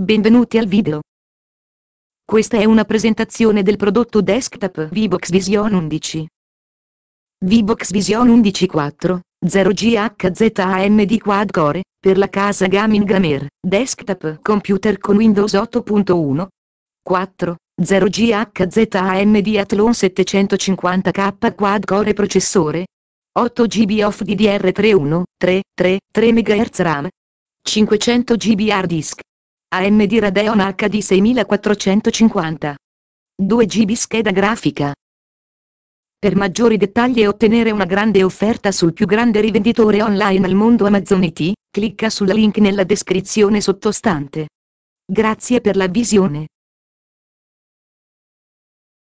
Benvenuti al video. Questa è una presentazione del prodotto desktop VBox Vision 11. VBox Vision 11 11.4, 0GHZAMD Quad Core, per la casa Gaming Gamer, desktop computer con Windows 8.1. 4, 0GHZAMD Athlon 750K Quad Core processore. 8 GB off DDR3 1, 3 MHz RAM. 500 GB hard disk. AMD Radeon HD 6450. 2 GB scheda grafica. Per maggiori dettagli e ottenere una grande offerta sul più grande rivenditore online al mondo Amazon IT, clicca sul link nella descrizione sottostante. Grazie per la visione.